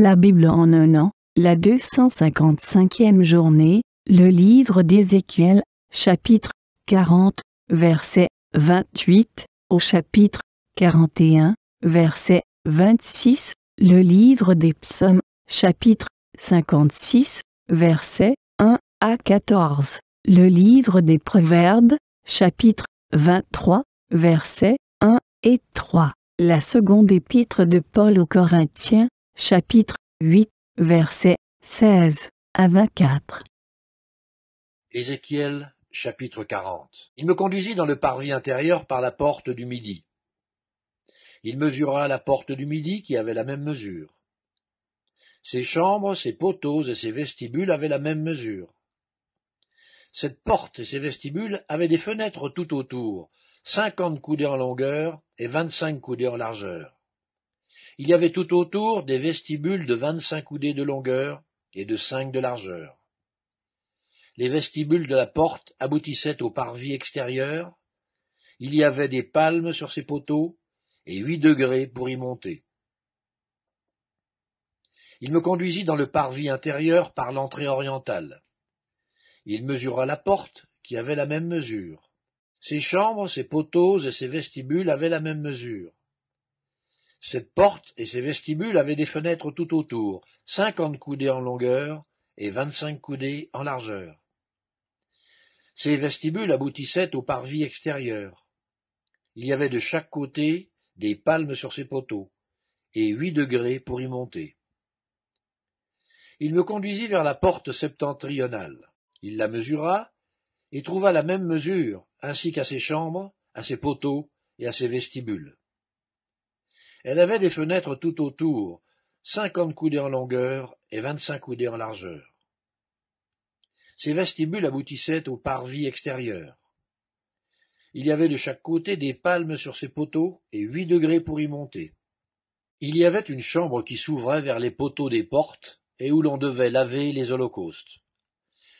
La Bible en un an, la 255e journée, le livre d'Ézéchiel, chapitre 40, verset 28, au chapitre 41, verset 26, le livre des psaumes, chapitre 56, verset 1 à 14, le livre des proverbes, chapitre 23, verset 1 et 3, la seconde épître de Paul aux Corinthiens, chapitre 8, versets 16 à 24. Ézéchiel, chapitre 40. Il me conduisit dans le parvis intérieur par la porte du midi. Il mesura la porte du midi qui avait la même mesure. Ses chambres, ses poteaux et ses vestibules avaient la même mesure. Cette porte et ses vestibules avaient des fenêtres tout autour, cinquante coudées en longueur et vingt-cinq coudées en largeur. Il y avait tout autour des vestibules de vingt-cinq coudées de longueur et de cinq de largeur. Les vestibules de la porte aboutissaient au parvis extérieur. Il y avait des palmes sur ces poteaux et huit degrés pour y monter. Il me conduisit dans le parvis intérieur par l'entrée orientale. Il mesura la porte, qui avait la même mesure. Ses chambres, ses poteaux et ses vestibules avaient la même mesure. Cette porte et ses vestibules avaient des fenêtres tout autour, cinquante coudées en longueur et vingt-cinq coudées en largeur. Ces vestibules aboutissaient au parvis extérieur. Il y avait de chaque côté des palmes sur ses poteaux, et huit degrés pour y monter. Il me conduisit vers la porte septentrionale. Il la mesura, et trouva la même mesure, ainsi qu'à ses chambres, à ses poteaux et à ses vestibules. Elle avait des fenêtres tout autour, cinquante coudées en longueur et vingt-cinq coudées en largeur. Ces vestibules aboutissaient au parvis extérieur. Il y avait de chaque côté des palmes sur ces poteaux et huit degrés pour y monter. Il y avait une chambre qui s'ouvrait vers les poteaux des portes et où l'on devait laver les holocaustes.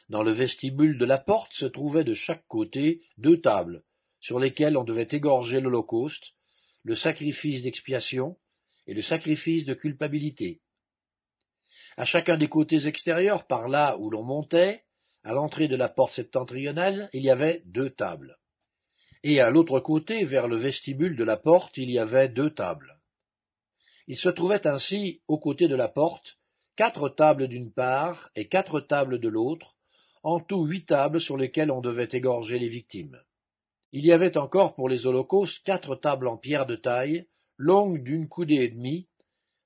Dans le vestibule de la porte se trouvaient de chaque côté deux tables, sur lesquelles on devait égorger l'holocauste, le sacrifice d'expiation et le sacrifice de culpabilité. À chacun des côtés extérieurs, par là où l'on montait, à l'entrée de la porte septentrionale, il y avait deux tables. Et à l'autre côté, vers le vestibule de la porte, il y avait deux tables. Il se trouvait ainsi, aux côtés de la porte, quatre tables d'une part et quatre tables de l'autre, en tout huit tables sur lesquelles on devait égorger les victimes. Il y avait encore pour les holocaustes quatre tables en pierre de taille, longues d'une coudée et demie,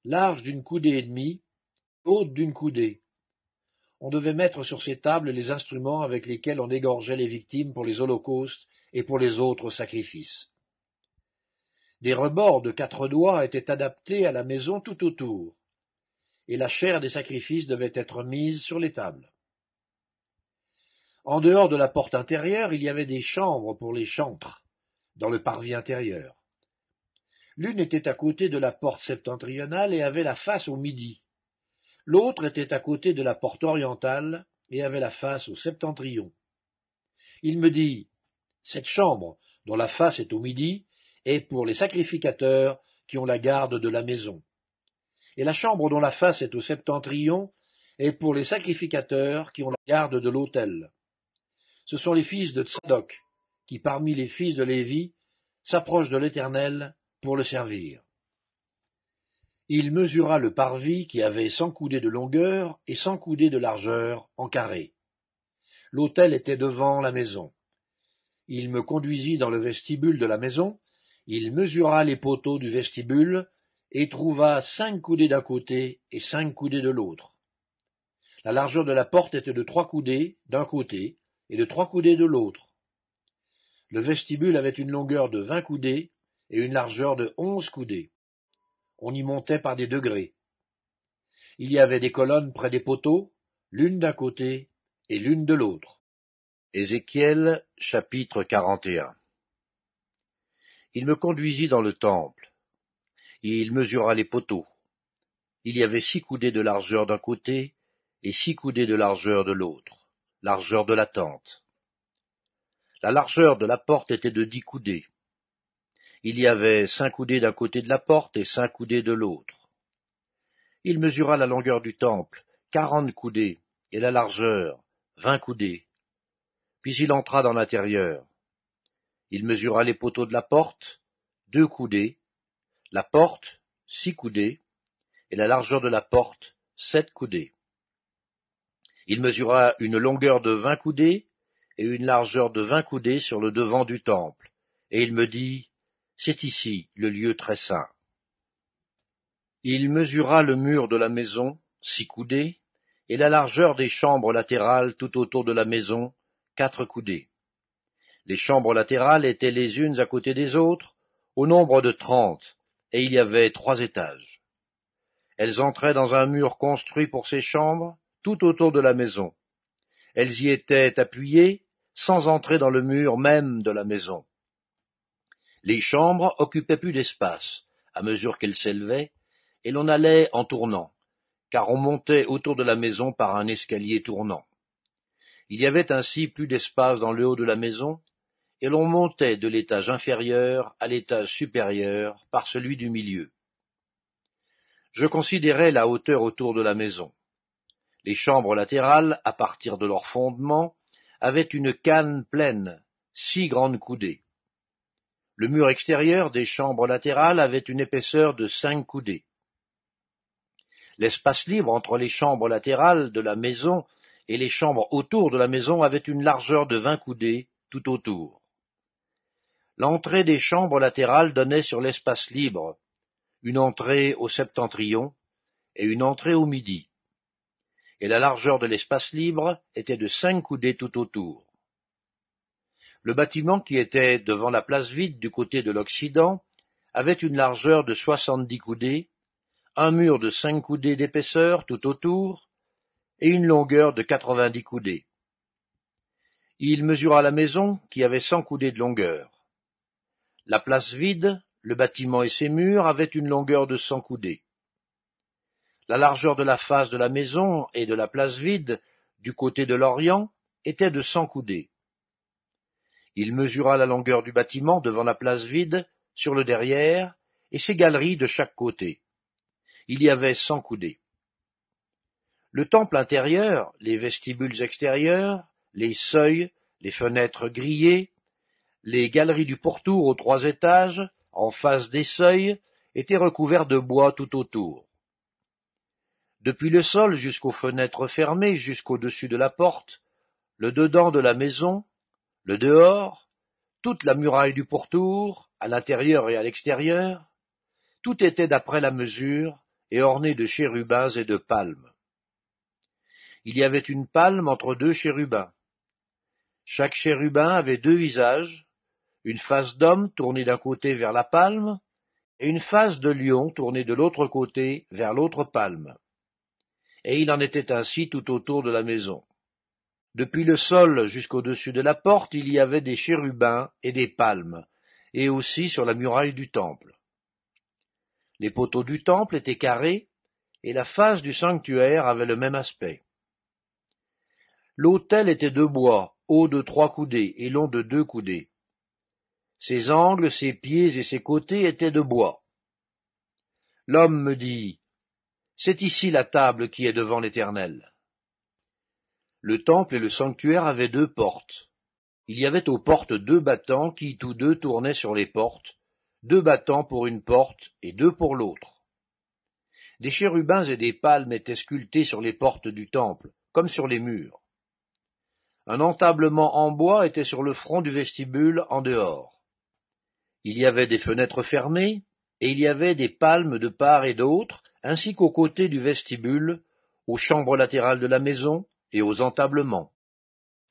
larges d'une coudée et demie, hautes d'une coudée. On devait mettre sur ces tables les instruments avec lesquels on égorgeait les victimes pour les holocaustes et pour les autres sacrifices. Des rebords de quatre doigts étaient adaptés à la maison tout autour, et la chair des sacrifices devait être mise sur les tables. En dehors de la porte intérieure, il y avait des chambres pour les chantres, dans le parvis intérieur. L'une était à côté de la porte septentrionale et avait la face au midi. L'autre était à côté de la porte orientale et avait la face au septentrion. Il me dit, Cette chambre, dont la face est au midi, est pour les sacrificateurs qui ont la garde de la maison. Et la chambre dont la face est au septentrion est pour les sacrificateurs qui ont la garde de l'autel ce sont les fils de Tsadok, qui parmi les fils de Lévi s'approchent de l'Éternel pour le servir. Il mesura le parvis qui avait cent coudées de longueur et cent coudées de largeur en carré. L'autel était devant la maison. Il me conduisit dans le vestibule de la maison, il mesura les poteaux du vestibule, et trouva cinq coudées d'un côté et cinq coudées de l'autre. La largeur de la porte était de trois coudées d'un côté, et de trois coudées de l'autre. Le vestibule avait une longueur de vingt coudées et une largeur de onze coudées. On y montait par des degrés. Il y avait des colonnes près des poteaux, l'une d'un côté et l'une de l'autre. Ézéchiel chapitre 41 Il me conduisit dans le temple, et il mesura les poteaux. Il y avait six coudées de largeur d'un côté et six coudées de largeur de l'autre largeur de la tente. La largeur de la porte était de dix coudées. Il y avait cinq coudées d'un côté de la porte et cinq coudées de l'autre. Il mesura la longueur du temple, quarante coudées, et la largeur, vingt coudées. Puis il entra dans l'intérieur. Il mesura les poteaux de la porte, deux coudées, la porte, six coudées, et la largeur de la porte, sept coudées. Il mesura une longueur de vingt coudées et une largeur de vingt coudées sur le devant du temple, et il me dit, C'est ici le lieu très saint. Il mesura le mur de la maison, six coudées, et la largeur des chambres latérales tout autour de la maison, quatre coudées. Les chambres latérales étaient les unes à côté des autres, au nombre de trente, et il y avait trois étages. Elles entraient dans un mur construit pour ces chambres, tout autour de la maison. Elles y étaient appuyées, sans entrer dans le mur même de la maison. Les chambres occupaient plus d'espace, à mesure qu'elles s'élevaient, et l'on allait en tournant, car on montait autour de la maison par un escalier tournant. Il y avait ainsi plus d'espace dans le haut de la maison, et l'on montait de l'étage inférieur à l'étage supérieur par celui du milieu. Je considérais la hauteur autour de la maison. Les chambres latérales, à partir de leur fondement, avaient une canne pleine, six grandes coudées. Le mur extérieur des chambres latérales avait une épaisseur de cinq coudées. L'espace libre entre les chambres latérales de la maison et les chambres autour de la maison avait une largeur de vingt coudées tout autour. L'entrée des chambres latérales donnait sur l'espace libre, une entrée au septentrion et une entrée au midi et la largeur de l'espace libre était de cinq coudées tout autour. Le bâtiment qui était devant la place vide du côté de l'Occident avait une largeur de soixante-dix coudées, un mur de cinq coudées d'épaisseur tout autour, et une longueur de quatre-vingt-dix coudées. Il mesura la maison, qui avait cent coudées de longueur. La place vide, le bâtiment et ses murs avaient une longueur de cent coudées. La largeur de la face de la maison et de la place vide, du côté de l'Orient, était de cent coudées. Il mesura la longueur du bâtiment devant la place vide, sur le derrière, et ses galeries de chaque côté. Il y avait cent coudées. Le temple intérieur, les vestibules extérieurs, les seuils, les fenêtres grillées, les galeries du pourtour aux trois étages, en face des seuils, étaient recouverts de bois tout autour. Depuis le sol jusqu'aux fenêtres fermées, jusqu'au-dessus de la porte, le dedans de la maison, le dehors, toute la muraille du pourtour, à l'intérieur et à l'extérieur, tout était d'après la mesure et orné de chérubins et de palmes. Il y avait une palme entre deux chérubins. Chaque chérubin avait deux visages, une face d'homme tournée d'un côté vers la palme, et une face de lion tournée de l'autre côté vers l'autre palme et il en était ainsi tout autour de la maison. Depuis le sol jusqu'au-dessus de la porte, il y avait des chérubins et des palmes, et aussi sur la muraille du temple. Les poteaux du temple étaient carrés, et la face du sanctuaire avait le même aspect. L'autel était de bois, haut de trois coudées et long de deux coudées. Ses angles, ses pieds et ses côtés étaient de bois. L'homme me dit, c'est ici la table qui est devant l'Éternel. Le temple et le sanctuaire avaient deux portes. Il y avait aux portes deux battants qui tous deux tournaient sur les portes, deux battants pour une porte et deux pour l'autre. Des chérubins et des palmes étaient sculptés sur les portes du temple, comme sur les murs. Un entablement en bois était sur le front du vestibule en dehors. Il y avait des fenêtres fermées, et il y avait des palmes de part et d'autre, ainsi qu'aux côtés du vestibule, aux chambres latérales de la maison et aux entablements.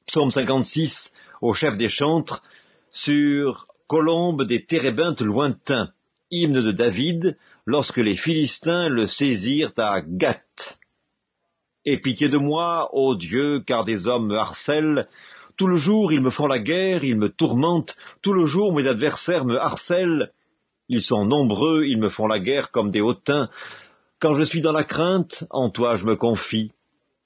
Psaume 56, au chef des chantres, sur Colombe des térébintes lointains, hymne de David, lorsque les Philistins le saisirent à Gath. Et pitié de moi, ô Dieu, car des hommes me harcèlent. Tout le jour ils me font la guerre, ils me tourmentent, tout le jour mes adversaires me harcèlent. Ils sont nombreux, ils me font la guerre comme des hautains. Quand je suis dans la crainte, en toi je me confie.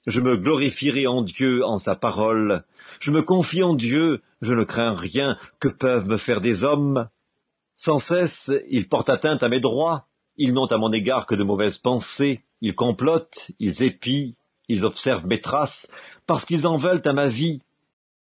Je me glorifierai en Dieu, en sa parole. Je me confie en Dieu, je ne crains rien, que peuvent me faire des hommes Sans cesse, ils portent atteinte à mes droits, ils n'ont à mon égard que de mauvaises pensées, ils complotent, ils épient, ils observent mes traces, parce qu'ils en veulent à ma vie.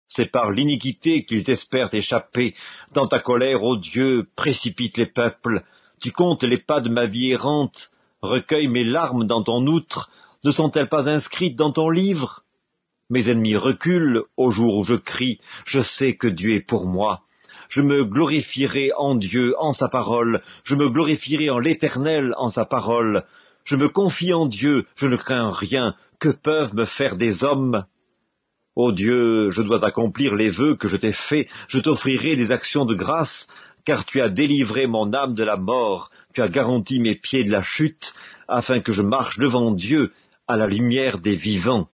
C'est par l'iniquité qu'ils espèrent échapper. Dans ta colère, ô Dieu, précipite les peuples. Tu comptes les pas de ma vie errante, recueille mes larmes dans ton outre, ne sont-elles pas inscrites dans ton livre Mes ennemis reculent au jour où je crie, je sais que Dieu est pour moi. Je me glorifierai en Dieu, en sa parole, je me glorifierai en l'Éternel, en sa parole. Je me confie en Dieu, je ne crains rien, que peuvent me faire des hommes Ô Dieu, je dois accomplir les vœux que je t'ai faits, je t'offrirai des actions de grâce, car tu as délivré mon âme de la mort, tu as garanti mes pieds de la chute, afin que je marche devant Dieu à la lumière des vivants.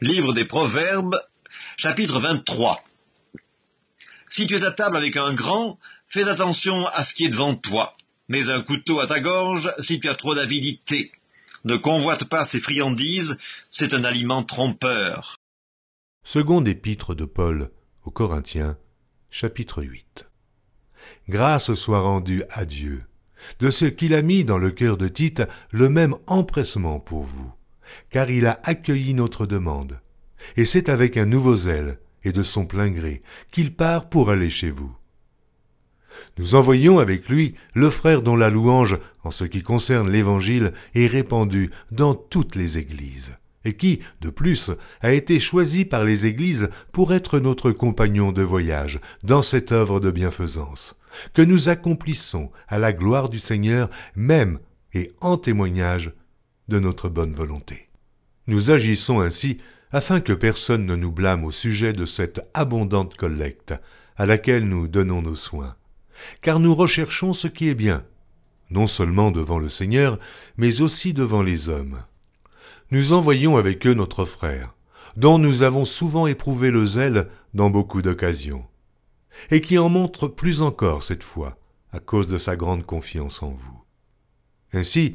Livre des Proverbes, chapitre 23. Si tu es à table avec un grand, fais attention à ce qui est devant toi. Mets un couteau à ta gorge si tu as trop d'avidité. Ne convoite pas ces friandises, c'est un aliment trompeur. Second épître de Paul aux Corinthiens, chapitre 8 grâce soit rendue à Dieu de ce qu'il a mis dans le cœur de Tite le même empressement pour vous, car il a accueilli notre demande. Et c'est avec un nouveau zèle, et de son plein gré, qu'il part pour aller chez vous. Nous envoyons avec lui le frère dont la louange, en ce qui concerne l'Évangile, est répandue dans toutes les églises et qui, de plus, a été choisi par les Églises pour être notre compagnon de voyage dans cette œuvre de bienfaisance, que nous accomplissons à la gloire du Seigneur même et en témoignage de notre bonne volonté. Nous agissons ainsi afin que personne ne nous blâme au sujet de cette abondante collecte à laquelle nous donnons nos soins, car nous recherchons ce qui est bien, non seulement devant le Seigneur, mais aussi devant les hommes nous envoyons avec eux notre frère, dont nous avons souvent éprouvé le zèle dans beaucoup d'occasions, et qui en montre plus encore cette fois, à cause de sa grande confiance en vous. Ainsi,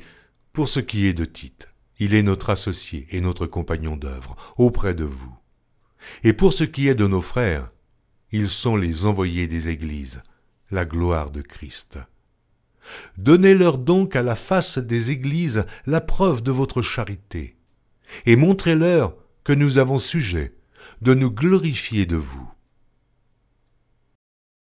pour ce qui est de Tite, il est notre associé et notre compagnon d'œuvre auprès de vous. Et pour ce qui est de nos frères, ils sont les envoyés des Églises, la gloire de Christ. Donnez-leur donc à la face des Églises la preuve de votre charité, et montrez-leur que nous avons sujet de nous glorifier de vous.